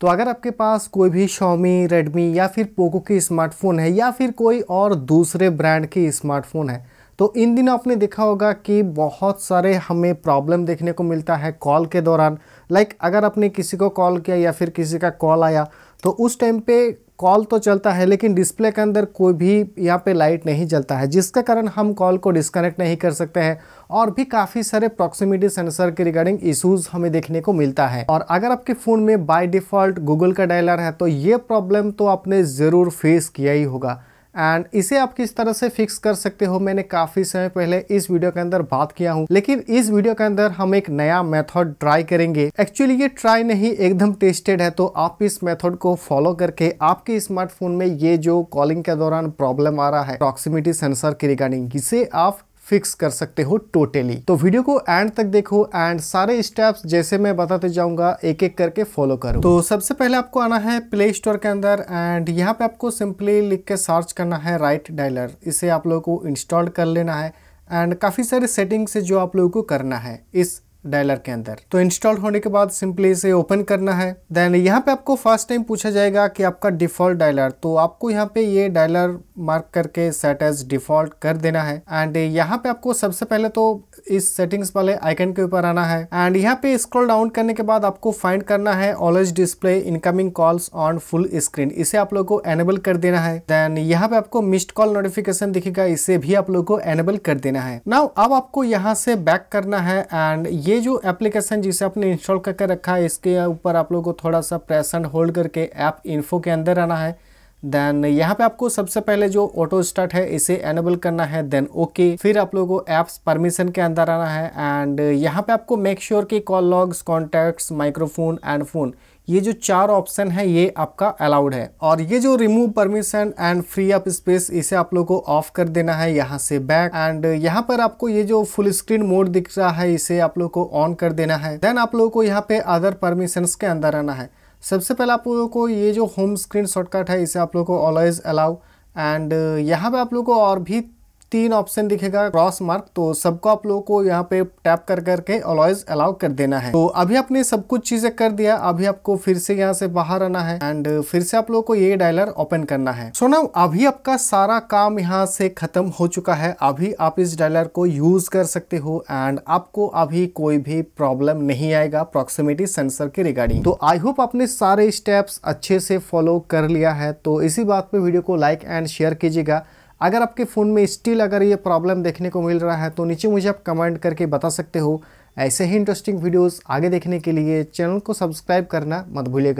तो अगर आपके पास कोई भी Xiaomi, Redmi या फिर Poco के स्मार्टफ़ोन है या फिर कोई और दूसरे ब्रांड के स्मार्टफ़ोन है तो इन दिनों आपने देखा होगा कि बहुत सारे हमें प्रॉब्लम देखने को मिलता है कॉल के दौरान लाइक अगर आपने किसी को कॉल किया या फिर किसी का कॉल आया तो उस टाइम पे कॉल तो चलता है लेकिन डिस्प्ले के अंदर कोई भी यहाँ पे लाइट नहीं जलता है जिसके कारण हम कॉल को डिस्कनेक्ट नहीं कर सकते हैं और भी काफ़ी सारे प्रॉक्सिमिटी सेंसर के रिगार्डिंग इश्यूज हमें देखने को मिलता है और अगर आपके फ़ोन में बाय डिफ़ॉल्ट गूगल का डायलर है तो ये प्रॉब्लम तो आपने ज़रूर फेस किया ही होगा एंड इसे आप किस तरह से फिक्स कर सकते हो मैंने काफ़ी समय पहले इस वीडियो के अंदर बात किया हूँ लेकिन इस वीडियो के अंदर हम एक नया मेथड ट्राई करेंगे एक्चुअली ये ट्राई नहीं एकदम टेस्टेड है तो आप इस मेथड को फॉलो करके आपके स्मार्टफोन में ये जो कॉलिंग के दौरान प्रॉब्लम आ रहा है प्रॉक्सिमिटी सेंसर के रिगार्डिंग इसे आप फिक्स कर सकते हो टोटली तो वीडियो को एंड तक देखो एंड सारे स्टेप्स जैसे मैं बताते जाऊंगा एक एक करके फॉलो करो तो सबसे पहले आपको आना है प्ले स्टोर के अंदर एंड यहाँ पे आपको सिंपली लिख के सर्च करना है राइट डायलर इसे आप लोगों को इंस्टॉल कर लेना है एंड काफ़ी सारे सेटिंग से जो आप लोगों को करना है इस डायलर के अंदर तो इंस्टॉल होने के बाद सिंपली इसे ओपन करना है देन यहाँ पे आपको फर्स्ट टाइम पूछा जाएगा कि आपका डिफ़ॉल्ट डायलर तो आपको यहाँ पे ये डायलर मार्क करके सेट एज डिफ़ॉल्ट कर देना है एंड यहाँ पे आपको सबसे पहले तो इस सेटिंग्स वाले आइकन के ऊपर आना है एंड यहाँ पे स्क्रॉल डाउन करने के बाद आपको फाइंड करना है always display incoming calls on full screen इसे आप लोग को एनेबल कर देना है देन यहाँ पे आपको मिस्ड कॉल नोटिफिकेशन दिखेगा इसे भी आप लोग को एनेबल कर देना है नाउ अब आपको यहाँ से बैक करना है एंड ये जो एप्लीकेशन जिसे आपने इंस्टॉल करके रखा है इसके ऊपर आप लोगों को थोड़ा सा प्रेस एंड होल्ड करके ऐप इन्फो के अंदर आना है देन यहाँ पे आपको सबसे पहले जो ऑटो स्टार्ट है इसे एनेबल करना है देन ओके okay. फिर आप लोगों को एप्स परमिशन के अंदर आना है एंड यहाँ पे आपको मेक श्योर sure कि call logs contacts microphone and phone ये जो चार ऑप्शन है ये आपका अलाउड है और ये जो remove permission and free up space इसे आप लोग को ऑफ कर देना है यहाँ से बैक एंड यहाँ पर आपको ये जो फुल स्क्रीन मोड दिख रहा है इसे आप लोग को ऑन कर देना है देन आप लोग को यहाँ पे अदर परमिशन के अंदर आना है सबसे पहले आप लोगों को ये जो होम स्क्रीन शॉर्टकट है इसे आप लोगों को ऑलवेज अलाउ एंड यहाँ पे आप लोगों को और भी तीन ऑप्शन दिखेगा क्रॉस मार्क तो सबको आप लोगों को यहाँ पे टैप कर करके अलॉयज अलाउ कर देना है तो अभी आपने सब कुछ चीजें कर दिया अभी आपको फिर से यहाँ से बाहर आना है एंड फिर से आप लोगों को ये डायलर ओपन करना है सो ना अभी आपका सारा काम यहाँ से खत्म हो चुका है अभी आप इस डायलर को यूज कर सकते हो एंड आपको अभी कोई भी प्रॉब्लम नहीं आएगा अप्रोक्सीमेटी सेंसर के रिगार्डिंग तो आई होप आपने सारे स्टेप्स अच्छे से फॉलो कर लिया है तो इसी बात पे वीडियो को लाइक एंड शेयर कीजिएगा अगर आपके फ़ोन में स्टिल अगर ये प्रॉब्लम देखने को मिल रहा है तो नीचे मुझे आप कमेंट करके बता सकते हो ऐसे ही इंटरेस्टिंग वीडियोस आगे देखने के लिए चैनल को सब्सक्राइब करना मत भूलिएगा